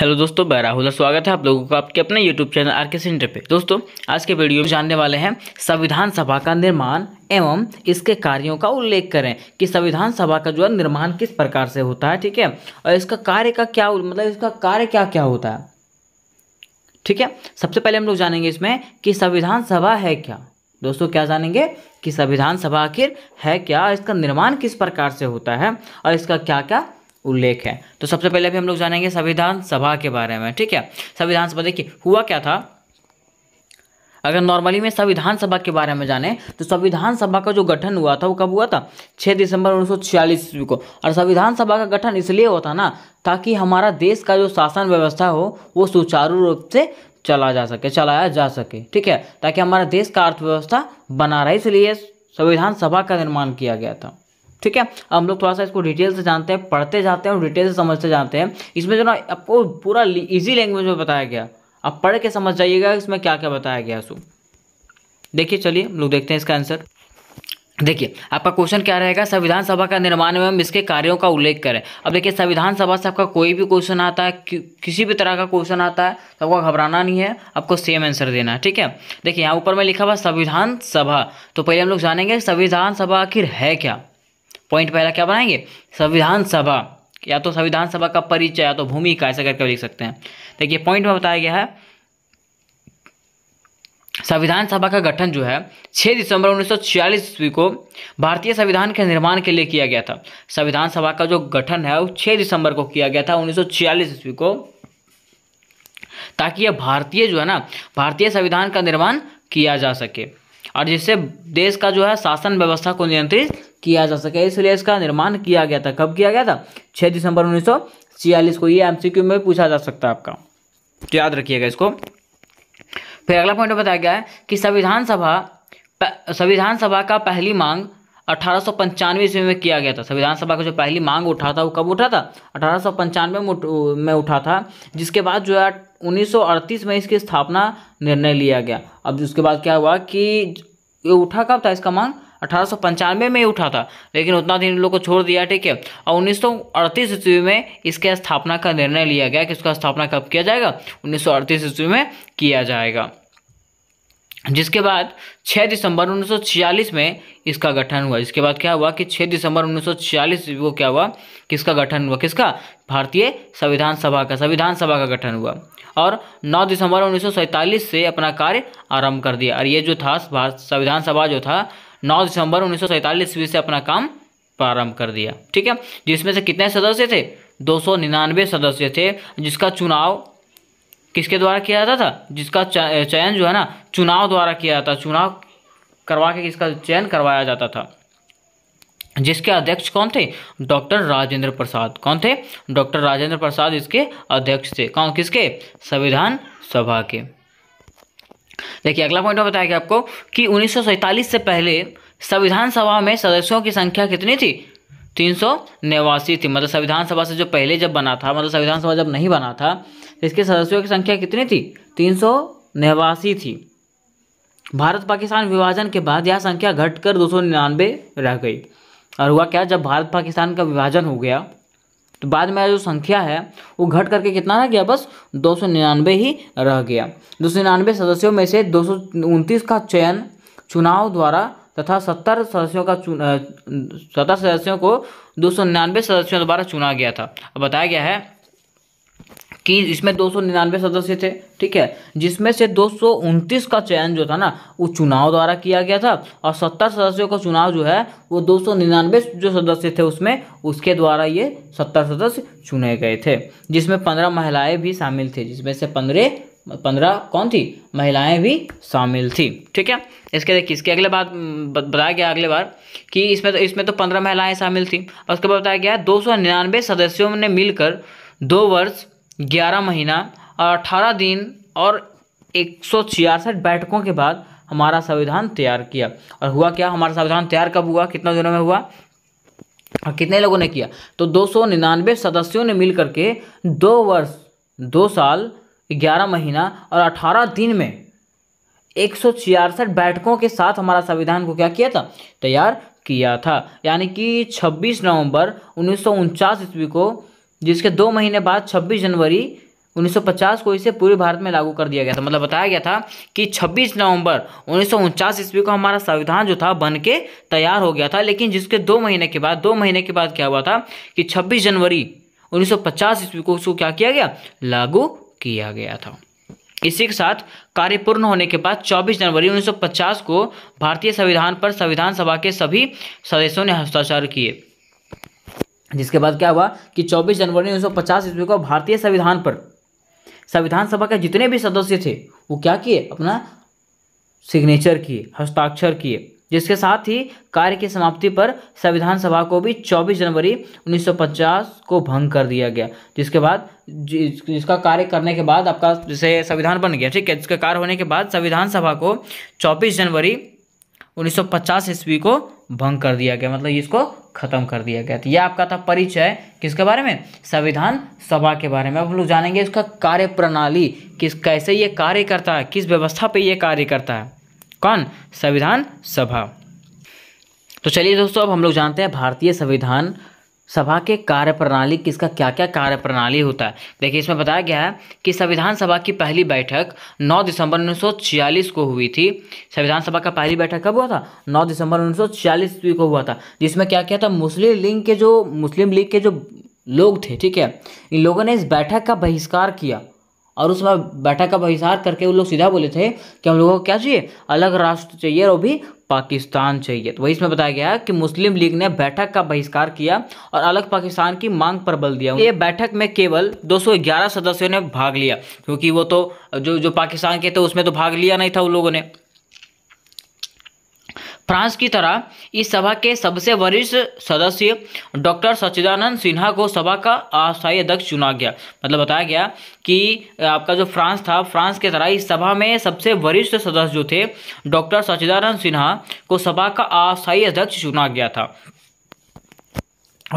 hello दोस्तों मैं राहुल स्वागत है आप लोगों को आपके अपने YouTube channel R K center पे दोस्तों आज के वीडियो में जानने वाले हैं संविधान सभा का निर्माण एवं इसके कार्यों का उल्लेख करें कि संविधान सभा का जो है निर्माण किस प्रकार से होता है ठीक है और इसका कार्य का क्या मतलब इसका कार्य क्या क्या होता है ठीक है सबसे पहले हम लोग जानेंगे इसमें कि संविधान सभा है क्या दोस्तों क्या जानेंगे कि संविधान सभा आखिर है क्या इसका निर्माण किस प्रकार से होता है और इसका क्या क्या उल्लेख है तो सबसे पहले भी हम लोग जानेंगे संविधान सभा के बारे में ठीक है संविधान सभा देखिए हुआ क्या था अगर नॉर्मली में संविधान सभा के बारे में जाने तो संविधान सभा का जो गठन हुआ था वो कब हुआ था 6 दिसंबर उन्नीस को और संविधान सभा का गठन इसलिए होता ना ताकि हमारा देश का जो शासन व्यवस्था हो वो सुचारू रूप से चला जा सके चलाया जा सके ठीक है ताकि हमारा देश का अर्थव्यवस्था बना रहे इसलिए संविधान सभा का निर्माण किया गया था ठीक है हम लोग थोड़ा सा इसको डिटेल से जानते हैं पढ़ते जाते हैं और डिटेल से समझते जाते हैं इसमें जो ना आपको पूरा इजी लैंग्वेज में बताया गया आप पढ़ के समझ जाइएगा इसमें क्या क्या बताया गया सो देखिए चलिए हम लोग देखते हैं इसका आंसर देखिए आपका क्वेश्चन क्या रहेगा संविधान सभा का निर्माण एवं इसके कार्यों का उल्लेख करें अब देखिए संविधान सभा से आपका कोई भी क्वेश्चन आता है कि, किसी भी तरह का क्वेश्चन आता है तो आपको घबराना नहीं है आपको सेम आंसर देना है ठीक है देखिए यहाँ ऊपर में लिखा हुआ संविधान सभा तो पहले हम लोग जानेंगे संविधान सभा आखिर है क्या पॉइंट पहला क्या बनाएंगे संविधान सभा या तो संविधान सभा का परिचय या तो भूमिका ऐसा करके लिख सकते हैं देखिए पॉइंट में बताया गया है संविधान सभा का गठन जो है 6 दिसंबर 1946 ईस्वी को भारतीय संविधान के निर्माण के लिए किया गया था संविधान सभा का जो गठन है वो 6 दिसंबर को किया गया था 1946 ईस्वी को ताकि यह भारतीय जो है ना भारतीय संविधान का निर्माण किया जा सके और जिससे देश का जो है शासन व्यवस्था को नियंत्रित किया जा सके इसलिए इसका निर्माण किया गया था कब किया गया था छः दिसंबर उन्नीस को ये एमसीक्यू में पूछा जा सकता है आपका तो याद रखिएगा इसको फिर अगला पॉइंट बताया गया है कि संविधान सभा संविधान सभा का पहली मांग अठारह सौ ईस्वी में किया गया था संविधान सभा का जो पहली मांग उठा था वो कब उठा था अठारह सौ में उठा था जिसके बाद जो है 1938 में इसकी स्थापना निर्णय लिया गया अब उसके बाद क्या हुआ कि ये उठा कब था इसका मांग अठारह में उठा था लेकिन उतना दिन इन लोग को छोड़ दिया ठीक है और उन्नीस सौ ईस्वी में इसके स्थापना का निर्णय लिया गया कि इसका स्थापना कब किया जाएगा उन्नीस सौ ईस्वी में किया जाएगा जिसके बाद 6 दिसंबर 1946 में इसका गठन हुआ इसके बाद क्या हुआ कि 6 दिसंबर 1946 वो क्या हुआ किसका गठन हुआ किसका भारतीय संविधान सभा का संविधान सभा का गठन हुआ और 9 दिसंबर उन्नीस से अपना कार्य आरंभ कर दिया और ये जो था संविधान सभा जो था 9 दिसंबर उन्नीस से अपना काम प्रारंभ कर दिया ठीक है जिसमें से कितने सदस्य थे दो सदस्य थे जिसका चुनाव किसके द्वारा किया जाता था जिसका चयन जो है ना चुनाव द्वारा किया जाता चुनाव करवा के किसका चयन करवाया जाता था जिसके अध्यक्ष कौन थे डॉक्टर राजेंद्र प्रसाद कौन थे डॉक्टर राजेंद्र प्रसाद इसके अध्यक्ष थे कौन किसके संविधान सभा के देखिए अगला पॉइंट बताया गया आपको कि उन्नीस से पहले संविधान सभा में सदस्यों की संख्या कितनी थी तीन सौ नवासी थी मतलब संविधान सभा से जो पहले जब बना था मतलब संविधान सभा जब नहीं बना था इसके सदस्यों की संख्या कितनी थी तीन सौ नवासी थी भारत पाकिस्तान विभाजन के बाद यह संख्या घटकर दो सौ निन्यानवे रह गई और हुआ क्या जब भारत पाकिस्तान का विभाजन हो गया तो बाद में जो संख्या है वो घट करके कितना रह गया बस दो सौ निन्यानवे ही रह गया दो सौ निन्यानवे सदस्यों में से दो सौ उनतीस का चयन चुनाव द्वारा तथा सत्तर सदस्यों का चुना सत्तर सदस्यों को दो सौ निन्यानवे सदस्यों द्वारा चुना गया था अब बताया गया है कि इसमें दो सदस्य थे ठीक है जिसमें से दो का चयन जो था ना वो चुनाव द्वारा किया गया था और सत्तर सदस्यों का चुनाव जो है वो दो जो सदस्य थे उसमें उसके द्वारा ये सत्तर सदस्य चुने गए थे जिसमें पंद्रह महिलाएं भी शामिल थी जिसमें से पंद्रह पंद्रह कौन थी महिलाएं भी शामिल थी ठीक है इसके देखिए इसके अगले बार बताया गया अगले बार कि इसमें तो इसमें तो पंद्रह महिलाएं शामिल थी और उसके बाद बताया गया दो सौ निन्यानवे सदस्यों ने मिलकर दो वर्ष ग्यारह महीना और अठारह दिन और एक सौ छियासठ बैठकों के बाद हमारा संविधान तैयार किया और हुआ क्या हमारा संविधान तैयार कब हुआ कितना दिनों में हुआ और कितने लोगों ने किया तो दो सौ निन्यानवे सदस्यों ने मिल करके दो वर्ष दो साल ग्यारह महीना और अठारह दिन में एक सौ छियासठ बैठकों के साथ हमारा संविधान को क्या किया था तैयार किया था यानी कि 26 नवंबर उन्नीस ईस्वी को जिसके दो महीने बाद 26 जनवरी 1950 को इसे पूरे भारत में लागू कर दिया गया था मतलब बताया गया था कि 26 नवंबर उन्नीस ईस्वी को हमारा संविधान जो था बन के तैयार हो गया था लेकिन जिसके दो महीने के बाद दो महीने के बाद क्या हुआ था कि 26 जनवरी 1950 ईस्वी को उसको क्या किया गया लागू किया गया था इसी के साथ कार्य पूर्ण होने के बाद 24 जनवरी 1950 को भारतीय संविधान पर संविधान सभा के सभी सदस्यों ने हस्ताक्षर किए जिसके बाद क्या हुआ कि 24 जनवरी 1950 ईस्वी को भारतीय संविधान पर संविधान सभा के जितने भी सदस्य थे वो क्या किए अपना सिग्नेचर किए हस्ताक्षर किए जिसके साथ ही कार्य की समाप्ति पर संविधान सभा को भी 24 जनवरी 1950 को भंग कर दिया गया जिसके बाद जिसका कार्य करने के बाद आपका जैसे संविधान बन गया ठीक है जिसका कार्य होने के बाद संविधान सभा को 24 जनवरी 1950 ईस्वी को भंग कर दिया गया मतलब इसको खत्म कर दिया गया तो यह आपका था परिचय किसके बारे में संविधान सभा के बारे में अब हम लोग जानेंगे इसका कार्य प्रणाली किस कैसे ये कार्य करता है किस व्यवस्था पे ये कार्य करता है कौन संविधान सभा तो चलिए दोस्तों अब हम लोग जानते हैं भारतीय संविधान सभा के कार्य प्रणाली किसका क्या क्या कार्य प्रणाली होता है देखिए इसमें बताया गया है कि संविधान सभा की पहली बैठक 9 दिसंबर 1946 को हुई थी संविधान सभा का पहली बैठक कब हुआ था 9 दिसंबर 1946 ईस्वी को हुआ था जिसमें क्या किया था मुस्लिम लीग के जो मुस्लिम लीग के जो लोग थे ठीक है इन लोगों ने इस बैठक का बहिष्कार किया और उसमें बैठक का बहिष्कार करके वो लोग सीधा बोले थे कि हम लोगों को क्या चाहिए अलग राष्ट्र चाहिए और वो भी पाकिस्तान चाहिए तो वही इसमें बताया गया कि मुस्लिम लीग ने बैठक का बहिष्कार किया और अलग पाकिस्तान की मांग पर बल दिया ये बैठक में केवल 211 सदस्यों ने भाग लिया क्योंकि वो तो जो जो पाकिस्तान के थे उसमें तो भाग लिया नहीं था उन लोगों ने फ्रांस की तरह इस सभा के सबसे वरिष्ठ सदस्य डॉक्टर सच्चिदानंद सिन्हा को सभा का अस्थायी अध्यक्ष चुना गया मतलब बताया गया कि आपका जो फ्रांस था फ्रांस की तरह इस सभा में सबसे वरिष्ठ सदस्य जो थे डॉक्टर सच्चिदानंद सिन्हा को सभा का अस्थायी अध्यक्ष चुना गया था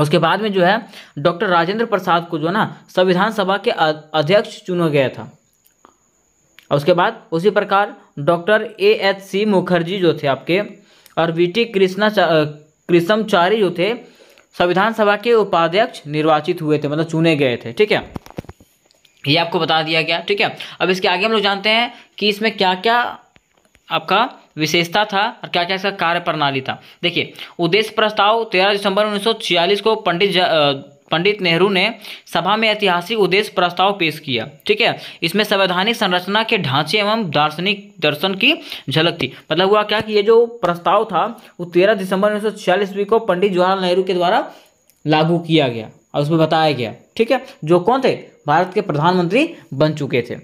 उसके बाद में जो है डॉक्टर राजेंद्र प्रसाद को जो है ना संविधान सभा के अध्यक्ष चुना गया था उसके बाद उसी प्रकार doctor A H C Mukherjee जो थे आपके और वी टी कृष्णा कृष्णमचारी जो थे संविधान सभा के उपाध्यक्ष निर्वाचित हुए थे मतलब चुने गए थे ठीक है ये आपको बता दिया गया ठीक है अब इसके आगे हम लोग जानते हैं कि इसमें क्या क्या आपका विशेषता था और क्या क्या इसका कार्य प्रणाली था देखिए उद्देश्य प्रस्ताव 13 दिसंबर 1946 को पंडित पंडित नेहरू ने सभा में ऐतिहासिक उद्देश्य प्रस्ताव पेश किया ठीक है इसमें संवैधानिक संरचना के ढांचे एवं दार्शनिक दर्शन की झलक थी मतलब हुआ क्या कि ये जो प्रस्ताव था वो तेरह दिसंबर उन्नीस सौ ईस्वी को पंडित जवाहरलाल नेहरू के द्वारा लागू किया गया और उसमें बताया गया ठीक है जो कौन थे भारत के प्रधानमंत्री बन चुके थे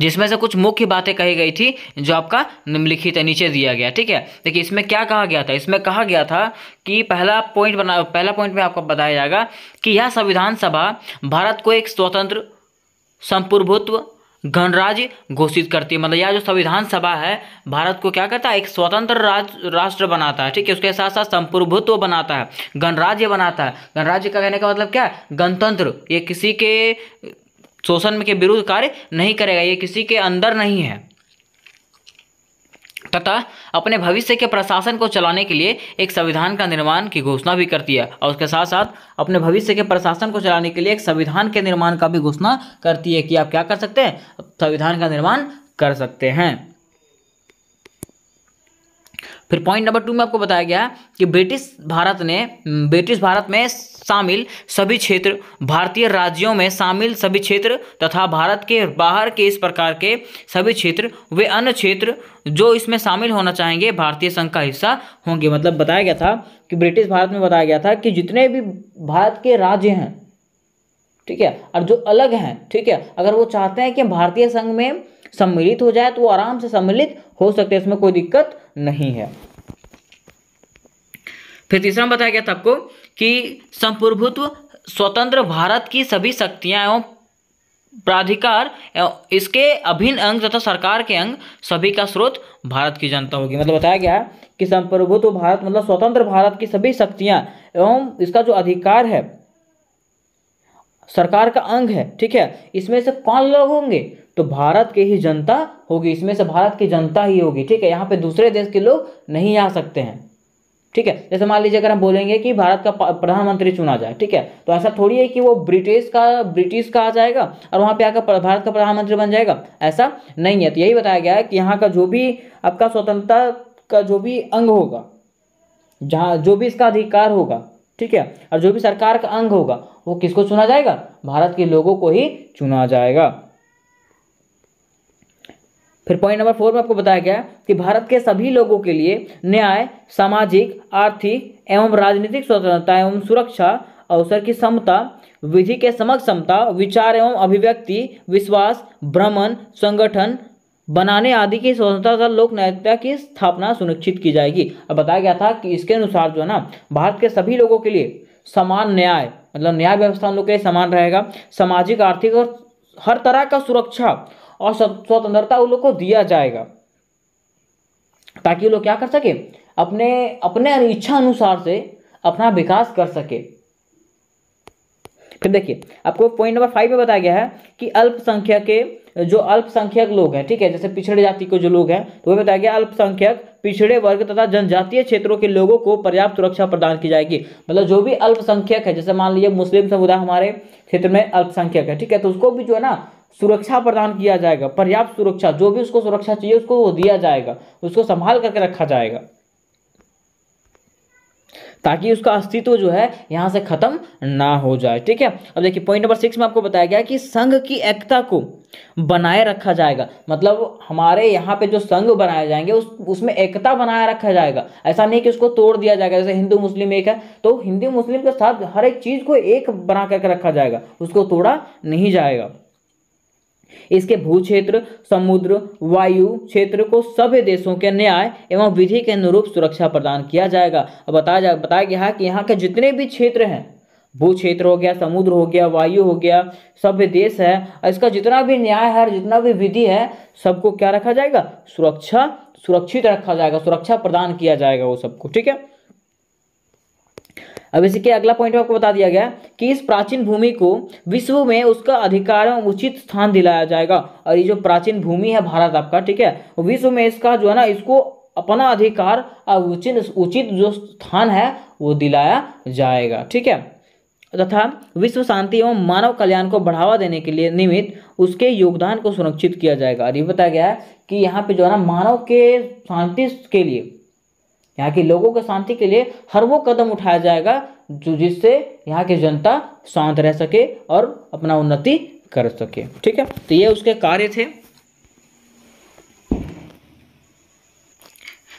जिसमें से कुछ मुख्य बातें कही गई थी जो आपका निम्नलिखित है नीचे दिया गया ठीक है देखिए इसमें क्या कहा गया था इसमें कहा गया था कि पहला पॉइंट बना पहला पॉइंट में आपको बताया जाएगा कि यह संविधान सभा भारत को एक स्वतंत्र संप्रभुत्व गणराज्य घोषित करती है मतलब यह जो संविधान सभा है भारत को क्या करता है एक स्वतंत्र राज राष्ट्र बनाता है ठीक है उसके साथ साथ संप्रभुत्व बनाता है गणराज्य बनाता है गणराज्य का कहने का मतलब क्या है गणतंत्र ये किसी के शोषण के विरुद्ध कार्य नहीं करेगा ये किसी के अंदर नहीं है तथा अपने भविष्य के प्रशासन को चलाने के लिए एक संविधान का निर्माण की घोषणा भी करती है और उसके साथ साथ अपने भविष्य के प्रशासन को चलाने के लिए एक संविधान के निर्माण का भी घोषणा करती है कि आप क्या कर सकते हैं संविधान का निर्माण कर सकते हैं फिर पॉइंट नंबर टू में आपको बताया गया कि ब्रिटिश भारत ने हम्म, ब्रिटिश भारत में शामिल सभी क्षेत्र भारतीय राज्यों में शामिल सभी क्षेत्र तथा भारत के बाहर के इस प्रकार के सभी क्षेत्र वे अन्य क्षेत्र जो इसमें शामिल होना चाहेंगे भारतीय संघ का हिस्सा होंगे मतलब बताया गया था कि ब्रिटिश भारत में बताया गया था कि जितने भी भारत के राज्य हैं ठीक है और जो अलग हैं ठीक है अगर वो चाहते हैं कि भारतीय संघ में सम्मिलित हो जाए तो वो आराम से सम्मिलित हो सकते हैं इसमें कोई दिक्कत नहीं है फिर तीसरा बताया गया था आपको कि संप्रभुत्व स्वतंत्र भारत की सभी शक्तियां एवं प्राधिकार इसके अभिन्न अंग तथा सरकार के अंग सभी का स्रोत भारत की जनता होगी मतलब बताया गया कि संप्रभुत्व भारत मतलब स्वतंत्र भारत की सभी शक्तियां एवं इसका जो अधिकार है सरकार का अंग है ठीक है इसमें से कौन लोग होंगे तो भारत के ही जनता होगी इसमें से भारत की जनता ही होगी ठीक है यहाँ पे दूसरे देश के लोग नहीं आ सकते हैं ठीक है जैसे मान लीजिए अगर हम बोलेंगे कि भारत का प्रधानमंत्री चुना जाए ठीक है तो ऐसा थोड़ी है कि वो ब्रिटिश का ब्रिटिश का आ जाएगा और वहाँ पे आकर भारत का प्रधानमंत्री बन जाएगा ऐसा नहीं है तो यही बताया गया है कि यहाँ का जो भी आपका स्वतंत्रता का जो भी अंग होगा जहाँ जो भी इसका अधिकार होगा ठीक है और जो भी सरकार का अंग होगा वो किसको चुना जाएगा भारत के लोगों को ही चुना जाएगा फिर पॉइंट नंबर फोर में आपको बताया गया कि भारत के सभी लोगों के लिए न्याय सामाजिक आर्थिक एवं राजनीतिक स्वतंत्रता एवं सुरक्षा अवसर की समता विधि के समक्ष समता विचार एवं अभिव्यक्ति विश्वास भ्रमण संगठन बनाने आदि की स्वतंत्रता तथा लोक नैतिकता की स्थापना सुनिश्चित की जाएगी अब बताया गया था कि इसके अनुसार जो है ना भारत के सभी लोगों के लिए समान न्याय मतलब न्याय व्यवस्था उन लोग के लिए समान रहेगा सामाजिक आर्थिक और हर तरह का सुरक्षा और स्वतंत्रता उन लोग को दिया जाएगा ताकि वो लोग क्या कर सके अपने अपने इच्छा अनुसार से अपना विकास कर सके फिर देखिए आपको पॉइंट नंबर फाइव में बताया गया है कि अल्पसंख्यक के जो अल्पसंख्यक लोग हैं ठीक है जैसे पिछड़े जाति के जो लोग हैं तो वह बताया गया अल्पसंख्यक पिछड़े वर्ग तथा जनजातीय क्षेत्रों के लोगों को पर्याप्त सुरक्षा प्रदान की जाएगी मतलब जो भी अल्पसंख्यक है जैसे मान लीजिए मुस्लिम समुदाय हमारे क्षेत्र में अल्पसंख्यक है ठीक है तो उसको भी जो है ना सुरक्षा प्रदान किया जाएगा पर्याप्त सुरक्षा जो भी उसको सुरक्षा चाहिए उसको वो दिया जाएगा उसको संभाल करके रखा जाएगा ताकि उसका अस्तित्व जो है यहाँ से खत्म ना हो जाए ठीक है अब देखिए पॉइंट नंबर सिक्स में आपको बताया गया कि संघ की एकता को बनाए रखा जाएगा मतलब हमारे यहाँ पे जो संघ बनाए जाएंगे उस उसमें एकता बनाए रखा जाएगा ऐसा नहीं कि उसको तोड़ दिया जाएगा जैसे हिंदू मुस्लिम एक है तो हिंदू मुस्लिम के साथ हर एक चीज़ को एक बना करके रखा जाएगा उसको तोड़ा नहीं जाएगा इसके भू क्षेत्र समुद्र वायु क्षेत्र को सभी देशों के न्याय एवं विधि के अनुरूप सुरक्षा प्रदान किया जाएगा बताया जा बताया गया है कि यहाँ के जितने भी क्षेत्र हैं भू क्षेत्र हो गया समुद्र हो गया वायु हो गया सभ्य देश है इसका जितना भी न्याय है जितना भी विधि है सबको क्या रखा जाएगा सुरक्षा सुरक्षित रखा जाएगा सुरक्षा प्रदान किया जाएगा वो सबको ठीक है अब इसके अगला पॉइंट आपको बता दिया गया कि इस प्राचीन भूमि को विश्व में उसका अधिकार एवं उचित स्थान दिलाया जाएगा और ये जो प्राचीन भूमि है भारत आपका ठीक है विश्व में इसका जो है ना इसको अपना अधिकार और उचित उचित जो स्थान है वो दिलाया जाएगा ठीक है तथा विश्व शांति एवं मानव कल्याण को बढ़ावा देने के लिए निमित्त उसके योगदान को सुरक्षित किया जाएगा और ये बताया गया है कि यहाँ पे जो है ना मानव के शांति के लिए यहाँ के लोगों के शांति के लिए हर वो कदम उठाया जाएगा जो जिससे यहाँ की जनता शांत रह सके और अपना उन्नति कर सके ठीक है तो ये उसके कार्य थे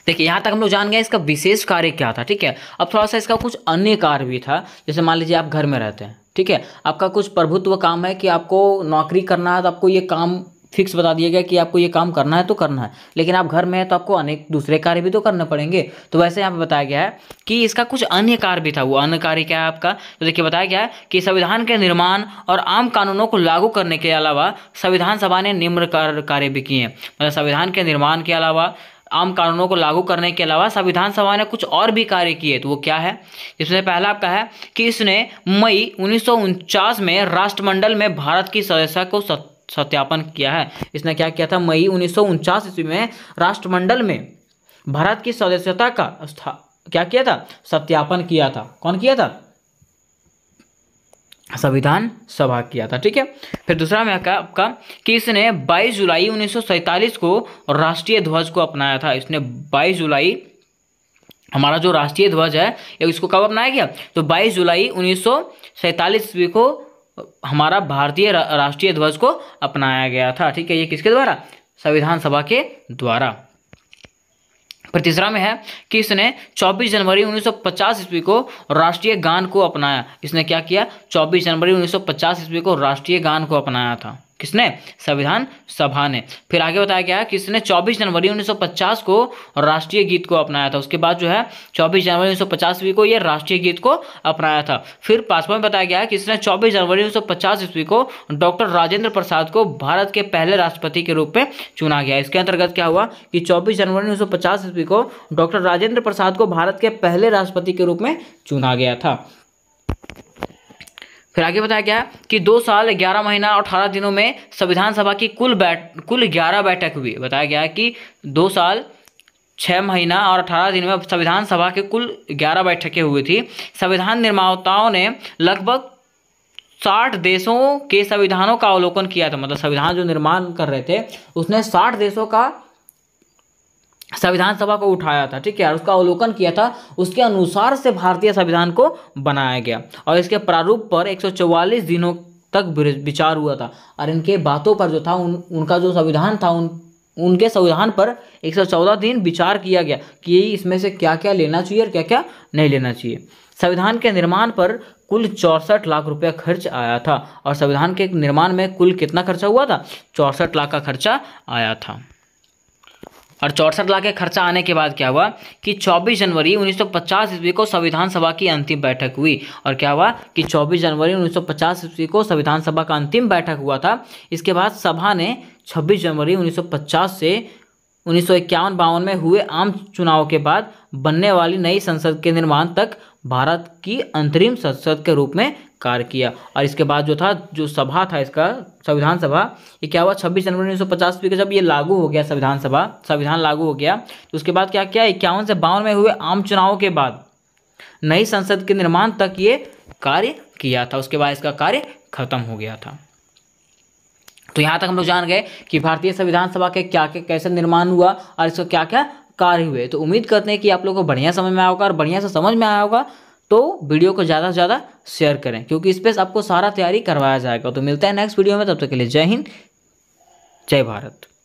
देखिए यहाँ तक हम लोग जान गए इसका विशेष कार्य क्या था ठीक है अब थोड़ा सा इसका कुछ अन्य कार्य भी था जैसे मान लीजिए आप घर में रहते हैं ठीक है आपका कुछ प्रभुत्व काम है कि आपको नौकरी करना है तो आपको ये काम फिक्स बता दिया गया कि आपको ये काम करना है तो करना है लेकिन आप घर में हैं तो आपको अनेक दूसरे कार्य भी तो करने पड़ेंगे तो वैसे यहाँ पर बताया गया है कि इसका कुछ अन्य कार्य भी था वो अन्य कार्य क्या है आपका तो देखिए बताया गया है कि संविधान के निर्माण और आम कानूनों को लागू करने के अलावा संविधान सभा ने निम्न कार्य भी किए हैं मतलब संविधान के निर्माण के अलावा आम कानूनों को लागू करने के अलावा संविधान सभा ने कुछ और भी कार्य किए तो वो क्या है इसमें पहला आपका है कि इसने मई उन्नीस में राष्ट्रमंडल में भारत की सदस्यता को सत्य सत्यापन किया है इसने क्या किया था मई उन्नीस ईस्वी में राष्ट्रमंडल में भारत की सदस्यता का क्या किया था सत्यापन किया था कौन किया था संविधान सभा किया था ठीक है फिर दूसरा मैं का, आपका कि इसने 22 जुलाई 1947 को राष्ट्रीय ध्वज को अपनाया था इसने 22 जुलाई हमारा जो राष्ट्रीय ध्वज है इसको कब अपनाया गया तो 22 जुलाई 1947 सौ को हमारा भारतीय राष्ट्रीय ध्वज को अपनाया गया था ठीक है ये किसके द्वारा संविधान सभा के द्वारा फिर तीसरा में है कि इसने 24 जनवरी 1950 ईस्वी को राष्ट्रीय गान को अपनाया इसने क्या किया 24 जनवरी 1950 ईस्वी को राष्ट्रीय गान को अपनाया था किसने संविधान सभा ने फिर आगे बताया गया कि 24 जनवरी 1950 को राष्ट्रीय गीत को अपनाया था उसके बाद जो है 24 जनवरी 1950 ईस्वी को यह राष्ट्रीय गीत को अपनाया था फिर पांचवा में बताया गया किसने 24 जनवरी 1950 ईस्वी को डॉक्टर राजेंद्र प्रसाद को भारत के पहले राष्ट्रपति के रूप में चुना गया इसके अंतर्गत क्या हुआ कि चौबीस जनवरी उन्नीस ईस्वी को डॉक्टर राजेंद्र प्रसाद को भारत के पहले राष्ट्रपति के रूप में चुना गया था फिर आगे बताया गया कि दो साल ग्यारह महीना और अठारह दिनों में संविधान सभा की कुल बैठ कुल ग्यारह बैठक हुई बताया गया कि दो साल छः महीना और अठारह दिन में संविधान सभा के कुल ग्यारह बैठकें हुई थी संविधान निर्माताओं ने लगभग साठ देशों के संविधानों का अवलोकन किया था मतलब संविधान जो निर्माण कर रहे थे उसने साठ देशों का संविधान सभा को उठाया था ठीक है उसका अवलोकन किया था उसके अनुसार से भारतीय संविधान को बनाया गया और इसके प्रारूप पर 144 दिनों तक विचार हुआ था और इनके बातों पर जो था उन उनका जो संविधान था उन उनके संविधान पर 114 दिन विचार किया गया कि इसमें से क्या क्या लेना चाहिए और क्या क्या नहीं लेना चाहिए संविधान के निर्माण पर कुल चौंसठ लाख रुपया खर्च आया था और संविधान के निर्माण में कुल कितना खर्चा हुआ था चौंसठ लाख का खर्चा आया था और चौंसठ लाख के खर्चा आने के बाद क्या हुआ कि 24 जनवरी 1950 ईस्वी को संविधान सभा की अंतिम बैठक हुई और क्या हुआ कि 24 जनवरी 1950 ईस्वी को संविधान सभा का अंतिम बैठक हुआ था इसके बाद सभा ने 26 जनवरी 1950 से उन्नीस सौ में हुए आम चुनाव के बाद बनने वाली नई संसद के निर्माण तक भारत की अंतरिम संसद के रूप में कार्य किया और इसके बाद जो था जो सभा था इसका संविधान सभा ये क्या हुआ 26 जनवरी 1950 को जब ये लागू हो गया संविधान सभा संविधान लागू हो गया तो उसके बाद क्या किया इक्यावन से बावन में हुए आम चुनाव के बाद नई संसद के निर्माण तक ये कार्य किया था उसके बाद इसका कार्य खत्म हो गया था तो यहाँ तक हम लोग जान गए कि भारतीय संविधान सभा के क्या क्या कैसे निर्माण हुआ और इसका क्या क्या कार्य हुए तो उम्मीद करते हैं कि आप लोगों को बढ़िया समझ में आया होगा और बढ़िया से समझ में आया होगा तो वीडियो को ज़्यादा से ज़्यादा शेयर करें क्योंकि इस पर आपको सारा तैयारी करवाया जाएगा तो मिलता है नेक्स्ट वीडियो में तब तक के लिए जय हिंद जय भारत